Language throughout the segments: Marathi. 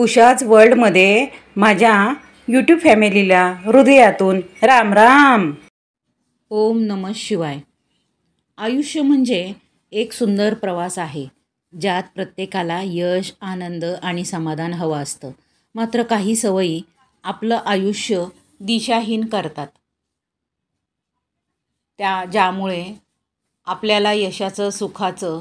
उषाज वर्ल्डमध्ये माझ्या यूट्यूब फॅमिलीला हृदयातून राम राम ओम नम शिवाय आयुष्य म्हणजे एक सुंदर प्रवास आहे ज्यात प्रत्येकाला यश आनंद आणि समाधान हवं असतं मात्र काही सवयी आपलं आयुष्य दिशाहीन करतात त्या ज्यामुळे आपल्याला यशाचं सुखाचं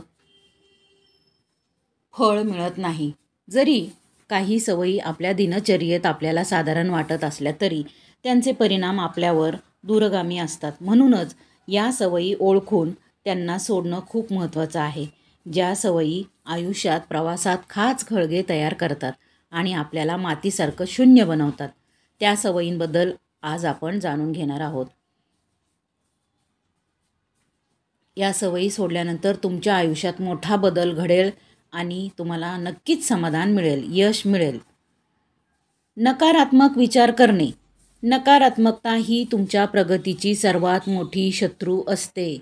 फळ मिळत नाही जरी काही सवयी आपल्या दिनचर्येत आपल्याला साधारण वाटत असल्या तरी त्यांचे परिणाम आपल्यावर दूरगामी असतात म्हणूनच या सवयी ओळखून त्यांना सोडणं खूप महत्त्वाचं आहे ज्या सवयी आयुष्यात प्रवासात खास खळगे तयार करतात आणि आपल्याला मातीसारखं शून्य बनवतात त्या सवयींबद्दल आज आपण जाणून घेणार आहोत या सवयी सोडल्यानंतर तुमच्या आयुष्यात मोठा बदल घडेल आणि तुम्हाला नक्कीच समाधान मिळेल यश मिळेल नकारात्मक विचार करणे नकारात्मकता ही तुमच्या प्रगतीची सर्वात मोठी शत्रू असते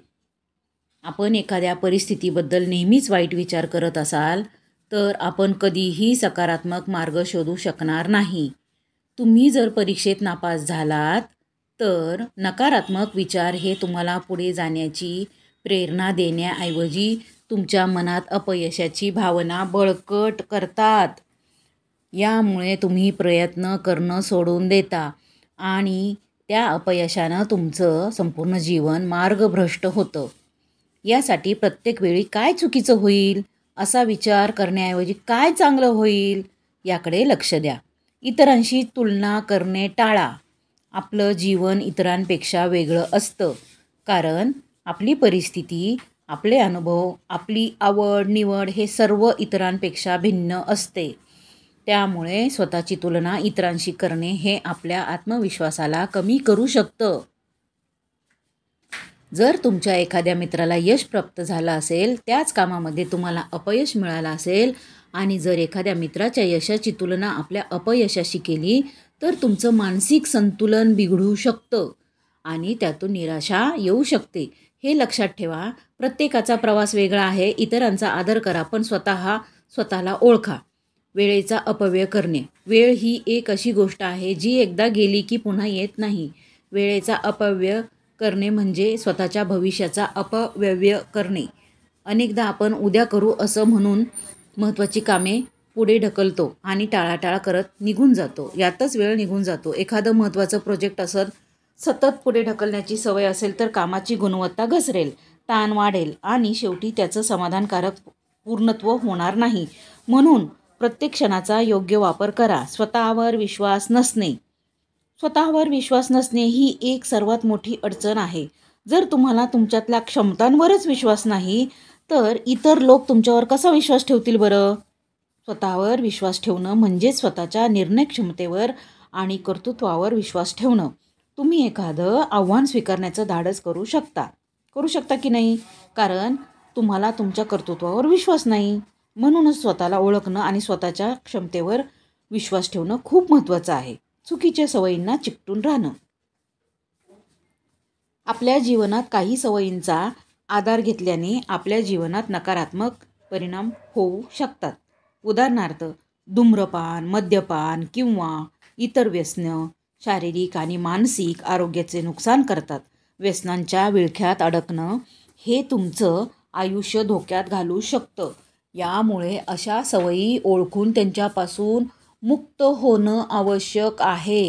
आपण एखाद्या परिस्थितीबद्दल नेहमीच वाईट विचार करत असाल तर आपण कधीही सकारात्मक मार्ग शोधू शकणार नाही तुम्ही जर परीक्षेत नापास झालात तर नकारात्मक विचार हे तुम्हाला पुढे जाण्याची प्रेरणा देण्याऐवजी तुमच्या मनात अपयशाची भावना बळकट करतात यामुळे तुम्ही प्रयत्न करणं सोडून देता आणि त्या अपयशानं तुमचं संपूर्ण जीवन मार्गभ्रष्ट होतं यासाठी प्रत्येक वेळी काय चुकीचं होईल असा विचार करण्याऐवजी काय चांगलं होईल याकडे लक्ष द्या इतरांशी तुलना करणे टाळा आपलं जीवन इतरांपेक्षा वेगळं असतं कारण आपली परिस्थिती आपले अनुभव आपली आवड निवड हे सर्व इतरांपेक्षा भिन्न असते त्यामुळे स्वतःची तुलना इतरांशी करणे हे आपल्या आत्मविश्वासाला कमी करू शकतं जर तुमच्या एखाद्या मित्राला यश प्राप्त झालं असेल त्याच कामामध्ये तुम्हाला अपयश मिळालं असेल आणि जर एखाद्या मित्राच्या यशाची तुलना आपल्या अपयशाशी केली तर तुमचं मानसिक संतुलन बिघडू शकतं आणि त्यातून निराशा येऊ शकते हे लक्षात ठेवा प्रत्येकाचा प्रवास वेगळा आहे इतरांचा आदर करा पण स्वतः स्वतःला ओळखा वेळेचा अपव्यय करणे वेळ ही एक अशी गोष्ट आहे जी एकदा गेली की पुन्हा येत नाही वेळेचा अपव्यय करणे म्हणजे स्वतःच्या भविष्याचा अपव्यव्य करणे अनेकदा आपण उद्या करू असं म्हणून महत्त्वाची कामे पुढे ढकलतो आणि टाळाटाळ करत निघून जातो यातच वेळ निघून जातो एखादं महत्त्वाचं प्रोजेक्ट असत सतत पुढे ढकलण्याची सवय असेल तर कामाची गुणवत्ता घसरेल ताण वाढेल आणि शेवटी त्याचं समाधानकारक पूर्णत्व होणार नाही म्हणून प्रत्येक क्षणाचा योग्य वापर करा स्वतःवर विश्वास नसणे स्वतःवर विश्वास नसणे ही एक सर्वात मोठी अडचण आहे जर तुम्हाला तुमच्यातल्या क्षमतांवरच विश्वास नाही तर इतर लोक तुमच्यावर कसा विश्वास ठेवतील बरं स्वतःवर विश्वास ठेवणं म्हणजे स्वतःच्या निर्णय क्षमतेवर आणि कर्तृत्वावर विश्वास ठेवणं तुम्ही एखादं आव्हान स्वीकारण्याचं धाडस करू शकता करू शकता की नाही कारण तुम्हाला तुमच्या कर्तृत्वावर विश्वास नाही म्हणूनच स्वतःला ओळखणं आणि स्वतःच्या क्षमतेवर विश्वास ठेवणं खूप महत्त्वाचं आहे चुकीच्या सवयींना चिकटून राहणं आपल्या जीवनात काही सवयींचा आधार घेतल्याने आपल्या जीवनात नकारात्मक परिणाम होऊ शकतात उदाहरणार्थ धूम्रपान मद्यपान किंवा इतर व्यसनं शारीरिक आणि मानसिक आरोग्याचे नुकसान करतात व्यसनांच्या विळख्यात अडकणं हे तुमचं आयुष्य धोक्यात घालू शकतं यामुळे अशा सवयी ओळखून त्यांच्यापासून मुक्त होणं आवश्यक आहे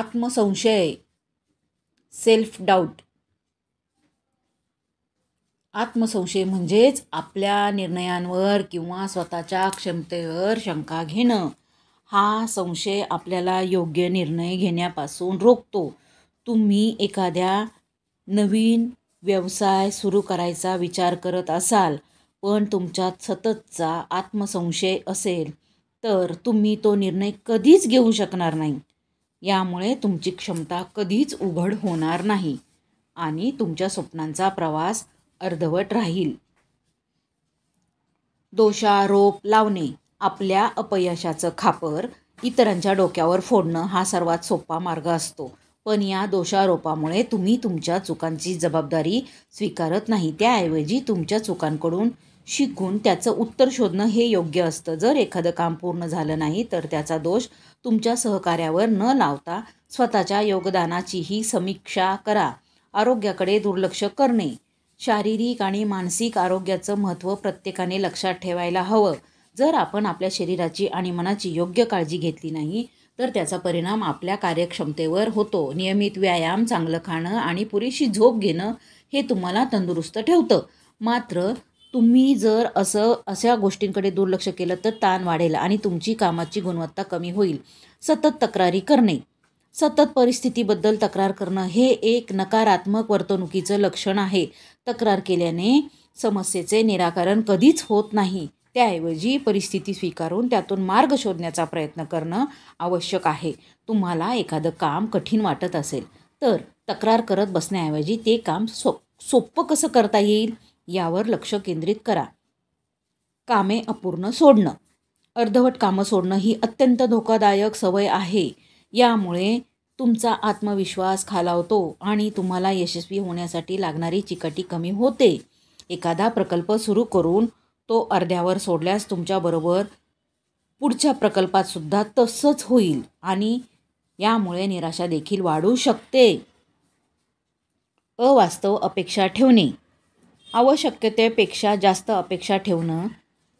आत्मसंशय सेल्फ डाऊट आत्मसंशय म्हणजेच आपल्या निर्णयांवर किंवा स्वतःच्या क्षमतेवर शंका घेणं हा संशय आपल्याला योग्य निर्णय घेण्यापासून रोखतो तुम्ही एखाद्या नवीन व्यवसाय सुरू करायचा विचार करत असाल पण तुमच्यात सततचा आत्मसंशय असेल तर तुम्ही तो निर्णय कधीच घेऊ शकणार नाही यामुळे तुमची क्षमता कधीच उघड होणार नाही आणि तुमच्या स्वप्नांचा प्रवास अर्धवट राहील दोषारोप लावणे आपल्या अपयशाचं खापर इतरांच्या डोक्यावर फोडणं हा सर्वात सोपा मार्ग असतो पण या दोषारोपामुळे तुम्ही तुमच्या चुकांची जबाबदारी स्वीकारत नाही त्याऐवजी तुमच्या चुकांकडून शिकून त्याचं उत्तर शोधणं हे योग्य असतं जर एखादं काम पूर्ण झालं नाही तर त्याचा दोष तुमच्या सहकार्यावर न लावता स्वतःच्या योगदानाचीही समीक्षा करा आरोग्याकडे दुर्लक्ष करणे शारीरिक आणि मानसिक आरोग्याचं महत्त्व प्रत्येकाने लक्षात ठेवायला हवं जर आपण आपल्या शरीराची आणि मनाची योग्य काळजी घेतली नाही तर त्याचा परिणाम आपल्या कार्यक्षमतेवर होतो नियमित व्यायाम चांगलं खाणं आणि पुरेशी झोप घेणं हे तुम्हाला तंदुरुस्त ठेवतं मात्र तुम्ही जर असं अशा गोष्टींकडे दुर्लक्ष केलं तर ताण वाढेल आणि तुमची कामाची गुणवत्ता कमी होईल सतत तक्रारी करणे सतत परिस्थितीबद्दल तक्रार करणं हे एक नकारात्मक वर्तणुकीचं लक्षण आहे तक्रार केल्याने समस्येचे निराकरण कधीच होत नाही त्याऐवजी परिस्थिती स्वीकारून त्यातून मार्ग शोधण्याचा प्रयत्न करणं आवश्यक आहे तुम्हाला एखादं काम कठीण वाटत असेल तर तक्रार करत बसण्याऐवजी ते काम सो सोपं कसं करता येईल यावर लक्ष केंद्रित करा कामे अपूर्ण सोडणं अर्धवट कामं सोडणं ही अत्यंत धोकादायक सवय आहे यामुळे तुमचा आत्मविश्वास खालावतो आणि तुम्हाला यशस्वी होण्यासाठी लागणारी चिकटी कमी होते एखादा प्रकल्प सुरू करून तो अर्ध्यावर सोडल्यास तुमच्याबरोबर पुढच्या प्रकल्पातसुद्धा तसंच होईल आणि यामुळे निराशा देखील वाढू शकते अवास्तव अपेक्षा ठेवणे आवश्यकतेपेक्षा जास्त अपेक्षा ठेवणं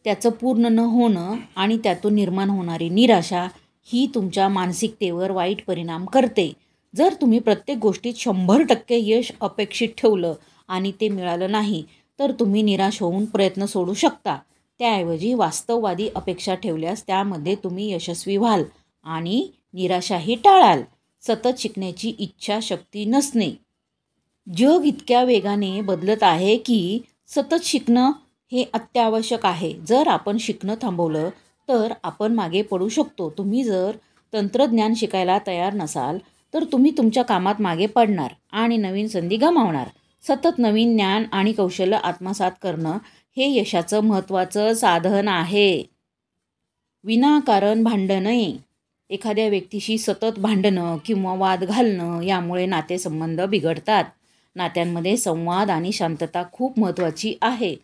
त्याचं पूर्ण न होणं आणि त्यातून निर्माण होणारी निराशा ही तुमच्या मानसिकतेवर वाईट परिणाम करते जर तुम्ही प्रत्येक गोष्टीत शंभर टक्के यश अपेक्षित ठेवलं आणि ते मिळालं नाही तर तुम्ही निराश होऊन प्रयत्न सोडू शकता त्याऐवजी वास्तववादी अपेक्षा ठेवल्यास त्यामध्ये तुम्ही यशस्वी व्हाल आणि निराशाही टाळाल सतत शिकण्याची इच्छा शक्ती नसणे जग इतक्या वेगाने बदलत आहे की सतत शिकणं हे अत्यावश्यक आहे जर आपण शिकणं थांबवलं तर आपण मागे पडू शकतो तुम्ही जर तंत्रज्ञान शिकायला तयार नसाल तर तुम्ही तुमच्या कामात मागे पडणार आणि नवीन संधी गमावणार सतत नवीन ज्ञान आणि कौशल्य आत्मसात करणं हे यशाचं महत्त्वाचं साधन आहे विनाकारण भांडणे एखाद्या व्यक्तीशी सतत भांडणं किंवा वाद घालणं यामुळे नातेसंबंध बिघडतात नात्यांमध्ये संवाद आणि शांतता खूप महत्त्वाची आहे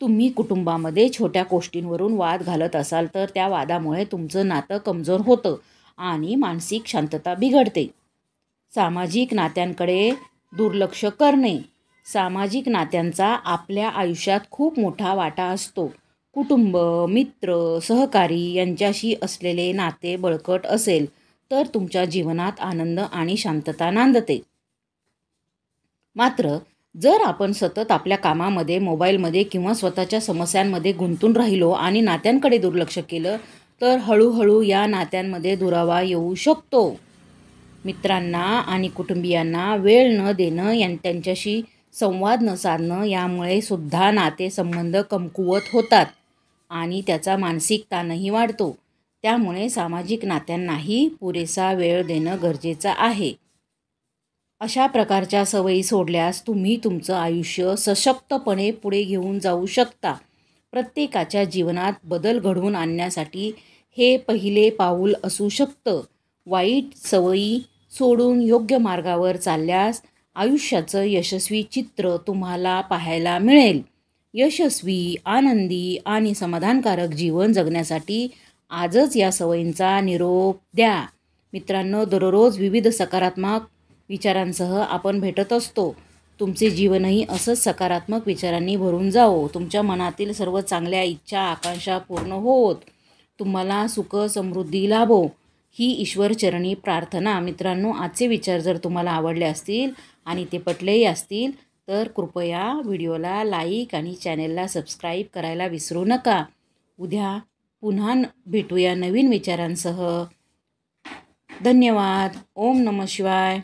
तुम्ही कुटुंबामध्ये छोट्या गोष्टींवरून वाद घालत असाल तर त्या वादामुळे तुमचं नातं कमजोर होतं आणि मानसिक शांतता बिघडते सामाजिक नात्यांकडे दुर्लक्ष करणे सामाजिक नात्यांचा आपल्या आयुष्यात खूप मोठा वाटा असतो कुटुंब मित्र सहकारी यांच्याशी असलेले नाते बळकट असेल तर तुमच्या जीवनात आनंद आणि शांतता नांदते मात्र जर आपण सतत आपल्या कामामध्ये मोबाईलमध्ये किंवा स्वतःच्या समस्यांमध्ये गुंतून राहिलो आणि नात्यांकडे दुर्लक्ष केलं तर हळूहळू या नात्यांमध्ये दुरावा येऊ शकतो मित्रांना आणि कुटुंबियांना वेळ न देणं यां त्यांच्याशी संवाद न साधणं यामुळे सुद्धा नातेसंबंध कमकुवत होतात आणि त्याचा मानसिक ताणही वाढतो त्यामुळे सामाजिक नात्यांनाही पुरेसा वेळ देणं गरजेचं आहे अशा प्रकारच्या सवयी सोडल्यास तुम्ही तुमचं आयुष्य सशक्तपणे पुढे घेऊन जाऊ शकता प्रत्येकाच्या जीवनात बदल घडवून आणण्यासाठी हे पहिले पाऊल असू शकतं वाईट सवयी सोडून योग्य मार्गावर चालल्यास आयुष्याचं यशस्वी चित्र तुम्हाला पाहायला मिळेल यशस्वी आनंदी आणि समाधानकारक जीवन जगण्यासाठी आजच या सवयींचा निरोप द्या मित्रांनो दररोज विविध सकारात्मक विचारांसह आपण भेटत असतो तुमचे जीवनही असंच सकारात्मक विचारांनी भरून जावो तुमच्या मनातील सर्व चांगल्या इच्छा आकांक्षा पूर्ण होत तुम्हाला सुख समृद्धी लाभो ही ईश्वरचरणी प्रार्थना मित्रांनो आजचे विचार जर तुम्हाला आवडले असतील आणि ते पटलेही असतील तर कृपया व्हिडिओला लाईक आणि चॅनेलला सबस्क्राईब करायला विसरू नका उद्या पुन्हा भेटूया नवीन विचारांसह धन्यवाद ओम नमः शिवाय